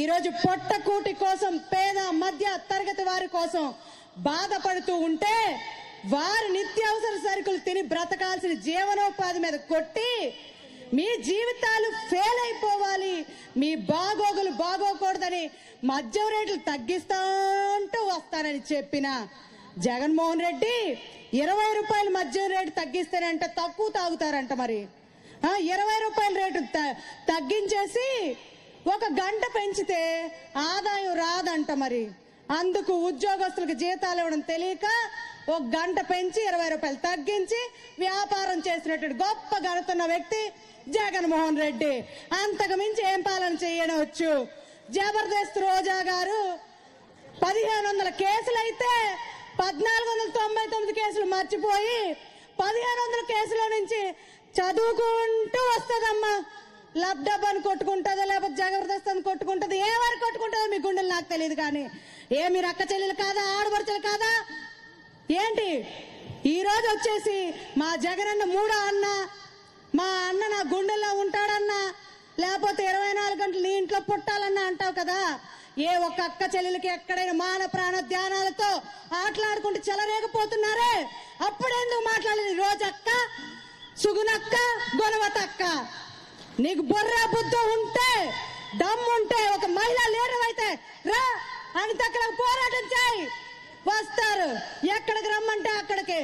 ఈరోజు పొట్టకూటి కోసం పేద మధ్య తరగతి వారి కోసం బాధపడుతూ ఉంటే వారు నిత్యావసర సరుకులు తిని బ్రతకాల్సిన జీవనోపాధి మీద కొట్టి మీ జీవితాలు ఫెయిల్ అయిపోవాలి మీ బాగోగులు బాగోకూడదని మద్యం రేట్లు తగ్గిస్తా వస్తానని చెప్పిన జగన్మోహన్ రెడ్డి ఇరవై రూపాయలు మద్యం రేటు తగ్గిస్తానంటే తక్కువ తాగుతారంట మరి ఇరవై రూపాయల రేటు తగ్గించేసి ఒక గంట పెంచితే ఆదాయం రాదంట మరి అందుకు ఉద్యోగస్తులకు జీతాలు ఇవ్వడం తెలియక ఒక గంట పెంచి ఇరవై రూపాయలు తగ్గించి వ్యాపారం చేసినటువంటి గొప్ప గడుతున్న వ్యక్తి జగన్మోహన్ రెడ్డి అంతకు మించి ఏం పాలన చేయనవచ్చు జబర్దస్త్ రోజా గారు పదిహేను వందల కేసులైతే పద్నాలుగు వందల తొంభై తొమ్మిది కేసులు మర్చిపోయి పదిహేను వందల కేసుల నుంచి చదువుకుంటూ వస్తుందమ్మా లబ్డబ్ అని కొట్టుకుంటుందో లేకపోతే జబర్దస్త్ అని కొట్టుకుంటుంది ఏవారు కొట్టుకుంటుందో మీ గుండెలు నాకు తెలియదు కానీ ఏ మీరు అక్క చెల్లెలు కాదా ఆడపడుచలు కాదా ఏంటి ఈ రోజు వచ్చేసి మా జగనన్న మూడో అన్న మా అన్న నా గుండెల్లో ఉంటాడన్నా లేకపోతే ఇరవై నాలుగు గంటలు నీ ఇంట్లో పుట్టాలన్నా అంటావు కదా ఏ ఒక్క అక్క చెల్లెలకి ఎక్కడైనా మాన ప్రాణ ధ్యానాలతో ఆటలాడుకుంటూ చెలరేకపోతున్నారే అప్పుడెందుకు మాట్లాడలేదు రోజక్క సుగునక్క గొనవతక్క నీకు బుర్ర బుద్ధ ఉంటే దమ్ముంటే ఒక మహిళ లేరు అయితే రా అని తక్కడ పోరాటం చేయి వస్తారు ఎక్కడికి రమ్మంటే అక్కడికి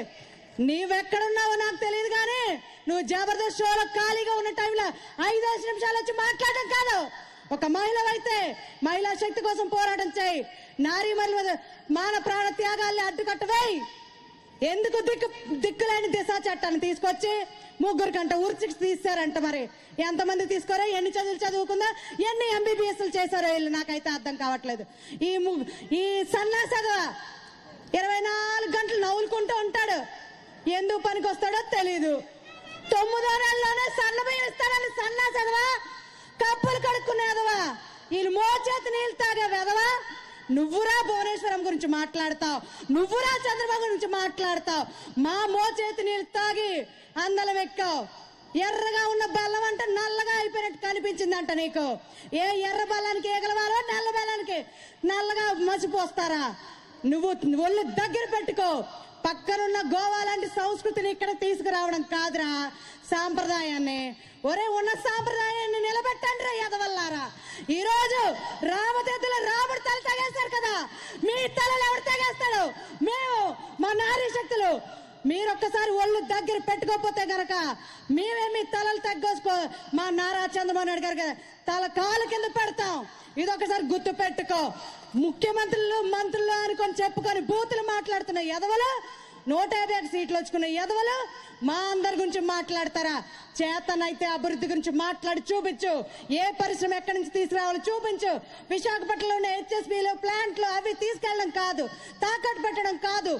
నీవెక్కడున్నావో నాకు తెలియదు కానీ నువ్వు జబర్దస్త్ షోలో ఖాళీగా ఉన్న టైంలో ఐదు నిమిషాలు వచ్చి మాట్లాడడం కాదు ఒక మహిళ అయితే మహిళా శక్తి కోసం పోరాటం చేయి నారీ మరి మాన ప్రాణ త్యాగాల్ని అడ్డుకట్టవేయి ఎందుకు దిక్కు దిక్కులేని దిశ చట్టాన్ని తీసుకొచ్చి ముగ్గురు కంట ఉరిచికి తీస్తారంట మరి ఎంతమంది తీసుకోరో ఎన్ని చదువులు చదువుకుందో ఎన్ని ఎంబీబీఎస్లు చేశారో వీళ్ళు నాకైతే అర్థం కావట్లేదు ఈ ఈ సన్నాసగ ఇరవై నాలుగు గంటలు నవ్వులుకుంటూ ఉంటాడు ఎందుకు పనికి వస్తాడో తెలీదు తొమ్మిదో నెలలోనే సన్న బియ్యం ఇస్తాడని సన్నాసదవా కప్పులు కడుక్కునేదవా వీళ్ళు మోచేతి నీళ్ళు తాగే వెదవా నువ్వురా భువనేశ్వరం గురించి మాట్లాడతావు నువ్వురా చంద్రబాబు గురించి మాట్లాడతావు మా మో చేతి నీరు తాగి అందలం ఎక్కావు ఎర్రగా ఉన్న బెల్లం అంట నల్లగా అయిపోయినట్టు కనిపించిందంట నీకు ఏ ఎర్ర బెల్లానికి ఏగలవారో నల్ల బెల్లానికి నల్లగా మసిపోస్తారా నువ్వు ఒళ్ళు దగ్గర పెట్టుకో పక్కనున్న గోవా లాంటి సంస్కృతిని ఇక్కడ తీసుకురావడం కాదురా సాంప్రదాయాన్ని ఒరే ఉన్న సాంప్రదాయాన్ని నిలబెట్టండి ఈరోజు రామతేతల రాముడు తల తగేస్తారు కదా మీ తలలు ఎవరు తగేస్తాడు మేము మా నారీ శక్తులు మీరు ఒక్కసారి ఒళ్ళు దగ్గర పెట్టుకోకపోతే గనక మేమే మీ తలలు తగ్గోసుకో మా నారా చంద్రబాబు నాయుడు గారు తల కాలు కింద పెడతాం ఇది ఒకసారి గుర్తు పెట్టుకో ముఖ్యమంత్రులు మంత్రులు అనుకొని చెప్పుకొని బూతులు మాట్లాడుతున్నాయి ఎదవలో నూట యాభై సీట్లు వచ్చుకున్న యదవలు మా అందరి గురించి మాట్లాడతారా చేతనైతే అభివృద్ధి గురించి మాట్లాడి చూపించు ఏ పరిశ్రమ ఎక్కడి నుంచి తీసుకురావాలో చూపించు విశాఖపట్నంలో ఉన్న హెచ్ఎస్బీలు ప్లాంట్లు అవి తీసుకెళ్ళడం కాదు తాకట్టు పెట్టడం కాదు